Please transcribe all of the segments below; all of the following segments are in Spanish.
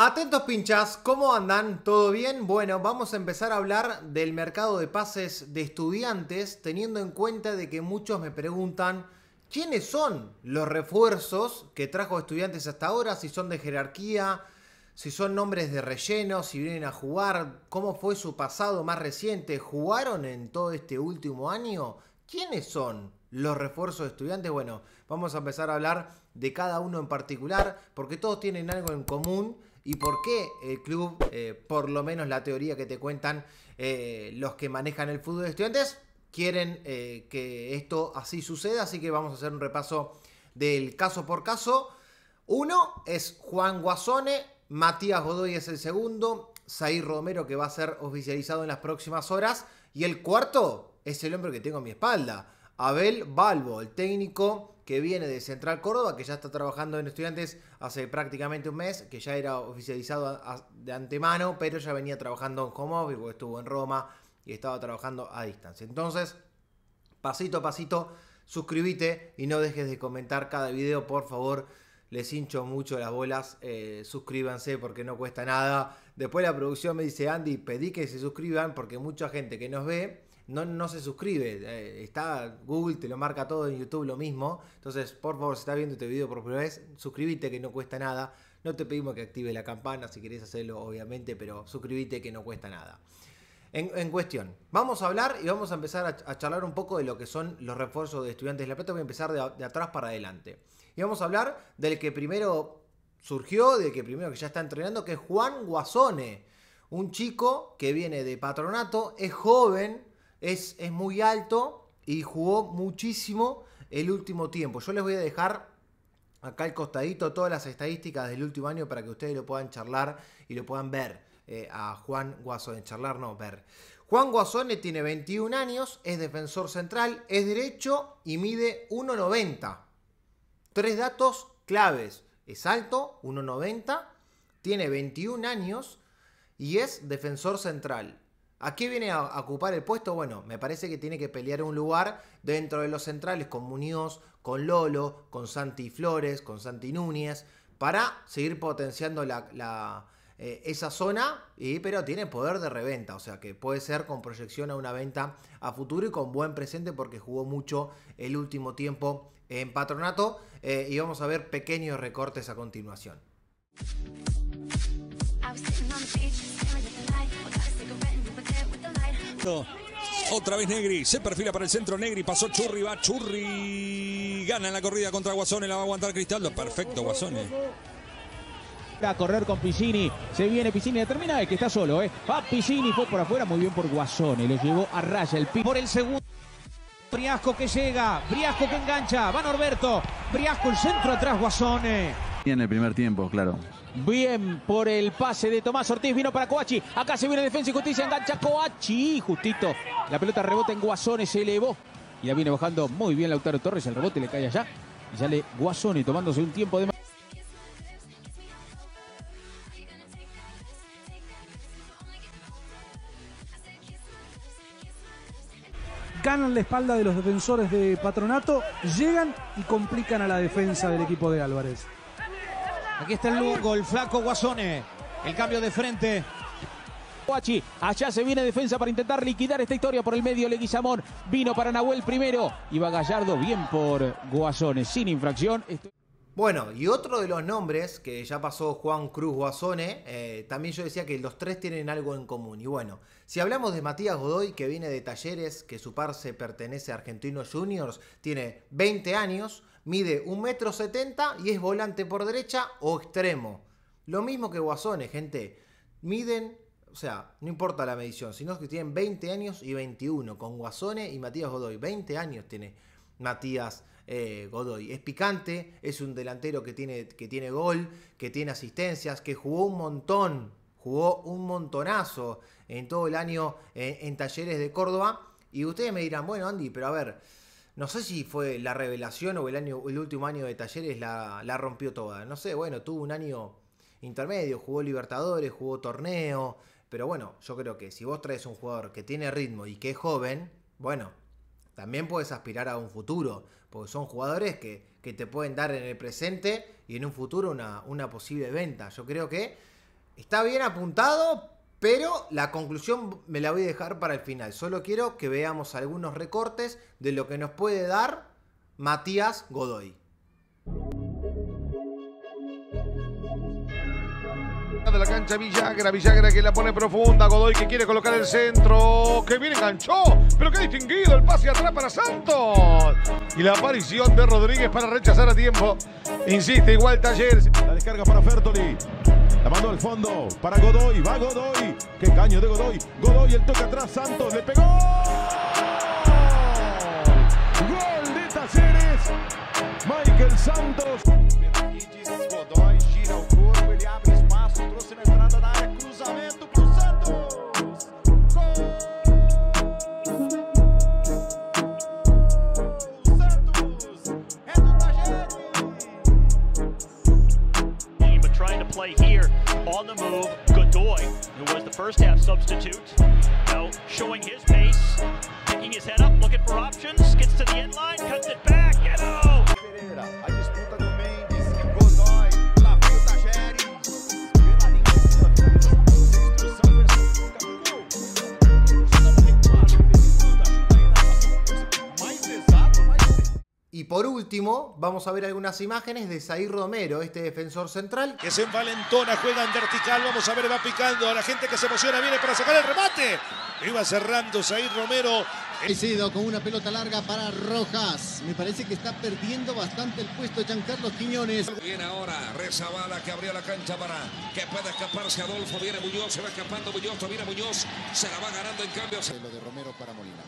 Atentos pinchas, ¿cómo andan? ¿Todo bien? Bueno, vamos a empezar a hablar del mercado de pases de estudiantes, teniendo en cuenta de que muchos me preguntan quiénes son los refuerzos que trajo estudiantes hasta ahora, si son de jerarquía, si son nombres de relleno, si vienen a jugar, cómo fue su pasado más reciente, ¿jugaron en todo este último año? ¿Quiénes son los refuerzos de estudiantes? Bueno, vamos a empezar a hablar de cada uno en particular, porque todos tienen algo en común y por qué el eh, club, eh, por lo menos la teoría que te cuentan eh, los que manejan el fútbol de estudiantes, quieren que esto así suceda. Así que vamos a hacer un repaso del caso por caso. Uno es Juan Guasone, Matías Godoy es el segundo, Saí Romero que va a ser oficializado en las próximas horas y el cuarto es el hombre que tengo a mi espalda, Abel Balbo, el técnico que viene de Central Córdoba, que ya está trabajando en estudiantes hace prácticamente un mes, que ya era oficializado de antemano, pero ya venía trabajando en home office, estuvo en Roma y estaba trabajando a distancia. Entonces, pasito a pasito, suscríbete y no dejes de comentar cada video, por favor. Les hincho mucho las bolas, eh, suscríbanse porque no cuesta nada. Después la producción me dice, Andy, pedí que se suscriban porque mucha gente que nos ve no, se suscribe. Eh, está Google, te lo marca todo, en YouTube lo mismo. Entonces, por favor, si estás viendo este video por primera vez, suscríbete que no cuesta nada. No te pedimos que active la campana si querés hacerlo, obviamente, pero suscríbete que no cuesta nada. En, cuestión, vamos a hablar y vamos a empezar a, charlar un poco de lo que son los refuerzos de estudiantes de La Plata. Voy a empezar de, de atrás para adelante. Y vamos a hablar del que primero surgió, del que primero que ya está entrenando, que es Juan Guasone. Un chico que viene de patronato, es joven, es, muy alto y jugó muchísimo el último tiempo. Yo les voy a dejar acá al costadito todas las estadísticas del último año para que ustedes lo puedan charlar y lo puedan ver eh, a Juan Guasone. Charlar no, ver. Juan Guasone tiene 21 años, es defensor central, es derecho y mide 1,90. Tres datos claves. Es alto, 1,90, tiene 21 años y es defensor central. ¿A qué viene a, ocupar el puesto? Bueno, me parece que tiene que pelear un lugar dentro de los centrales con Muñoz, con Lolo, con Santi Flores, con Santi Núñez, para seguir potenciando la, eh, esa zona, y, pero tiene poder de reventa, o sea que puede ser con proyección a una venta a futuro y con buen presente porque jugó mucho el último tiempo en patronato eh, y vamos a ver pequeños recortes a continuación. Otra vez Negri, se perfila para el centro Negri, pasó Churri, va Churri, gana en la corrida contra Guasone, la va a aguantar Cristaldo, perfecto Guasone. Va a correr con Piscini, se viene Piscini, determina que está solo, ¿eh? va Piscini, fue por afuera, muy bien por Guasone, lo llevó a raya el pico. Por el segundo, Briasco que llega, Briasco que engancha, va Norberto, Briasco el centro atrás Guasone. En el primer tiempo, claro. Bien por el pase de Tomás Ortiz, vino para Coachi. Acá se viene Defensa y Justicia, engancha Coachi, justito. La pelota rebota en Guasone, se elevó. Y ya viene bajando muy bien Lautaro Torres, el rebote le cae allá. Y sale Guasone tomándose un tiempo de... más ganan la espalda de los defensores de Patronato, llegan y complican a la defensa del equipo de Álvarez. Aquí está el lugo, el flaco Guasone. El cambio de frente. Guachi, allá se viene defensa para intentar liquidar esta historia por el medio Leguizamón. Vino para Nahuel primero. Iba Gallardo bien por Guasone, sin infracción. Bueno, y otro de los nombres que ya pasó Juan Cruz Guasone, eh, también yo decía que los tres tienen algo en común. Y bueno, si hablamos de Matías Godoy, que viene de Talleres, que su par se pertenece a Argentinos Juniors, tiene 20 años, mide 1,70 m y es volante por derecha o extremo. Lo mismo que Guasone, gente. Miden, o sea, no importa la medición, sino que tienen 20 años y 21, con Guasone y Matías Godoy. 20 años tiene Matías eh, Godoy. Es picante, es un delantero que tiene, que tiene gol, que tiene asistencias, que jugó un montón, jugó un montonazo en todo el año en, Talleres de Córdoba. Y ustedes me dirán, bueno Andy, pero a ver, no sé si fue la revelación o el, año, el último año de Talleres la, la rompió toda. No sé, bueno, tuvo un año intermedio, jugó Libertadores, jugó torneo. Pero bueno, yo creo que si vos traes un jugador que tiene ritmo y que es joven, bueno, también puedes aspirar a un futuro, porque son jugadores que, te pueden dar en el presente y en un futuro una, una posible venta. Yo creo que está bien apuntado, pero la conclusión me la voy a dejar para el final. Solo quiero que veamos algunos recortes de lo que nos puede dar Matías Godoy. la cancha Villagra. Villagra que la pone profunda. Godoy que quiere colocar el centro. Que bien enganchó. Pero qué distinguido el pase atrás para Santos. Y la aparición de Rodríguez para rechazar a tiempo. Insiste igual Talleres. La descarga para Fertoli. La mandó al fondo para Godoy. Va Godoy. Qué caño de Godoy. Godoy el toque atrás. Santos le pegó. Gol de Talleres. Michael Santos. último, vamos a ver algunas imágenes de Zair Romero, este defensor central. Que se Valentona juega en vertical, vamos a ver, va picando a la gente que se emociona, viene para sacar el remate. Iba cerrando Zair Romero, Caicedo con una pelota larga para Rojas. Me parece que está perdiendo bastante el puesto Giancarlo Quiñones. Viene ahora Rezabala que abrió la cancha para que pueda escaparse Adolfo. Viene Muñoz, se va escapando Muñoz, viene Muñoz, se la va ganando en cambio. Lo de Romero para Molina.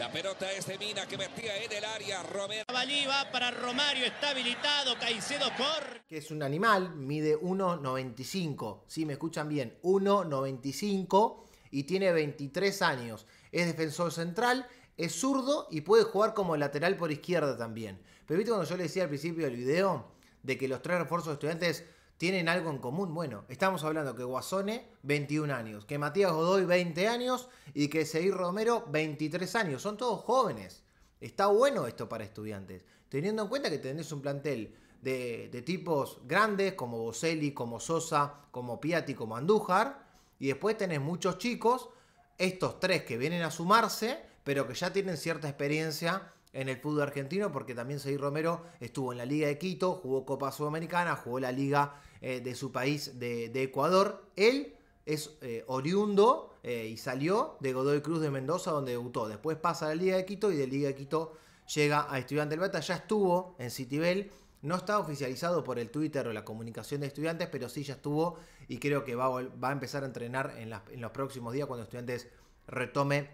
La pelota es de Mina que metía en el área Romero. va para Romario, está habilitado, Caicedo corre. Que es un animal, mide 1,95. Si me escuchan bien, 1,95 y tiene 23 años. Es defensor central, es zurdo y puede jugar como lateral por izquierda también. Pero viste cuando yo le decía al principio del video de que los tres refuerzos de estudiantes tienen algo en común. Bueno, estamos hablando que Guasone, 21 años, que Matías Godoy, 20 años y que Seguir Romero, 23 años. Son todos jóvenes. Está bueno esto para estudiantes, teniendo en cuenta que tenés un plantel de, tipos grandes como Boselli, como Sosa, como Piatti, como Andújar, y después tenés muchos chicos estos tres que vienen a sumarse, pero que ya tienen cierta experiencia en el fútbol argentino, porque también seguir Romero estuvo en la Liga de Quito, jugó Copa Sudamericana, jugó la Liga eh, de su país, de, Ecuador. Él es eh, oriundo eh, y salió de Godoy Cruz de Mendoza, donde debutó. Después pasa a la Liga de Quito y de Liga de Quito llega a Estudiante del Bata. Ya estuvo en Citibel no está oficializado por el Twitter o la comunicación de estudiantes, pero sí ya estuvo y creo que va, a empezar a entrenar en, los próximos días cuando estudiantes retome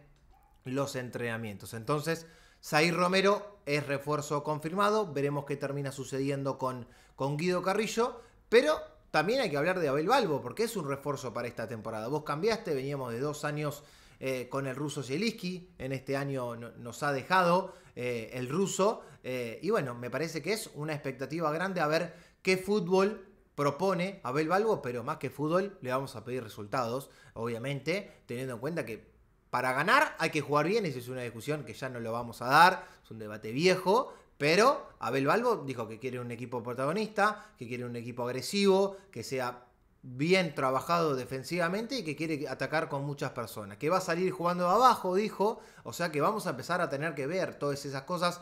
los entrenamientos. Entonces, Zair Romero es refuerzo confirmado. Veremos qué termina sucediendo con, con Guido Carrillo. Pero también hay que hablar de Abel Balbo, porque es un refuerzo para esta temporada. Vos cambiaste, veníamos de dos años eh, con el ruso Zielinski, en este año nos ha dejado eh, el ruso, eh, y bueno, me parece que es una expectativa grande a ver qué fútbol propone Abel Balbo, pero más que fútbol le vamos a pedir resultados, obviamente, teniendo en cuenta que para ganar hay que jugar bien, esa es una discusión que ya no lo vamos a dar, es un debate viejo, pero Abel Balbo dijo que quiere un equipo protagonista, que quiere un equipo agresivo, que sea bien trabajado defensivamente y que quiere atacar con muchas personas. Que va a salir jugando abajo, dijo. O sea que vamos a empezar a tener que ver todas esas cosas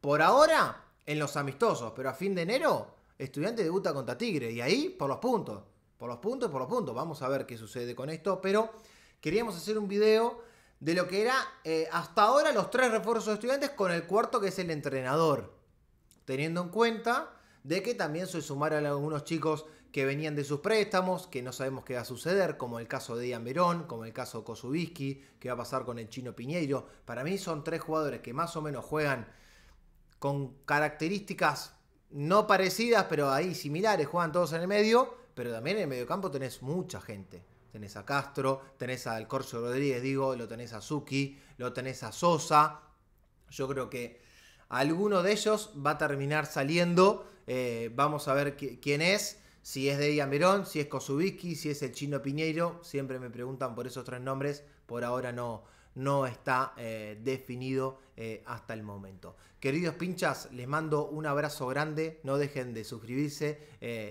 por ahora en los amistosos. Pero a fin de enero, estudiante debuta contra Tigre. Y ahí por los puntos. Por los puntos, por los puntos. Vamos a ver qué sucede con esto. Pero queríamos hacer un video de lo que era eh, hasta ahora los tres refuerzos de estudiantes con el cuarto que es el entrenador. Teniendo en cuenta de que también se a algunos chicos que venían de sus préstamos, que no sabemos qué va a suceder, como el caso de Ian Verón, como el caso de Kosubiski, qué va a pasar con el chino Piñeiro. Para mí son tres jugadores que más o menos juegan con características no parecidas, pero ahí similares, juegan todos en el medio, pero también en el mediocampo tenés mucha gente. Tenés a Castro, tenés al Corcio Rodríguez, digo, lo tenés a Suki, lo tenés a Sosa. Yo creo que Alguno de ellos va a terminar saliendo. Eh, vamos a ver quién es. Si es de Merón, si es Kosubiki, si es el chino Piñeiro. Siempre me preguntan por esos tres nombres. Por ahora no, no está eh, definido eh, hasta el momento. Queridos pinchas, les mando un abrazo grande, no dejen de suscribirse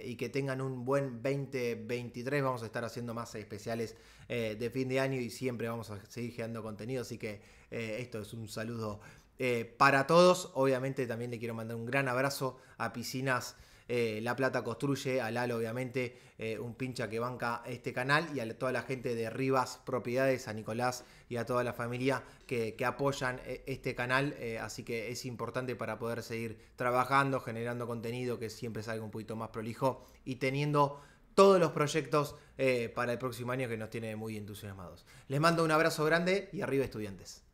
y que tengan un buen 2023. Vamos a estar haciendo más especiales de fin de año y siempre vamos a seguir generando contenido, así que esto es un saludo eh, para todos. Obviamente también le quiero mandar un gran abrazo a Piscinas eh, La Plata Construye, a Lalo obviamente, eh, un pincha que banca este canal y a toda la gente de Rivas Propiedades, a Nicolás y a toda la familia que, que apoyan este canal. así que es importante para poder seguir trabajando, generando contenido que siempre salga un poquito más prolijo y teniendo todos los proyectos para el próximo año que nos tiene muy entusiasmados. Les mando un abrazo grande y arriba estudiantes.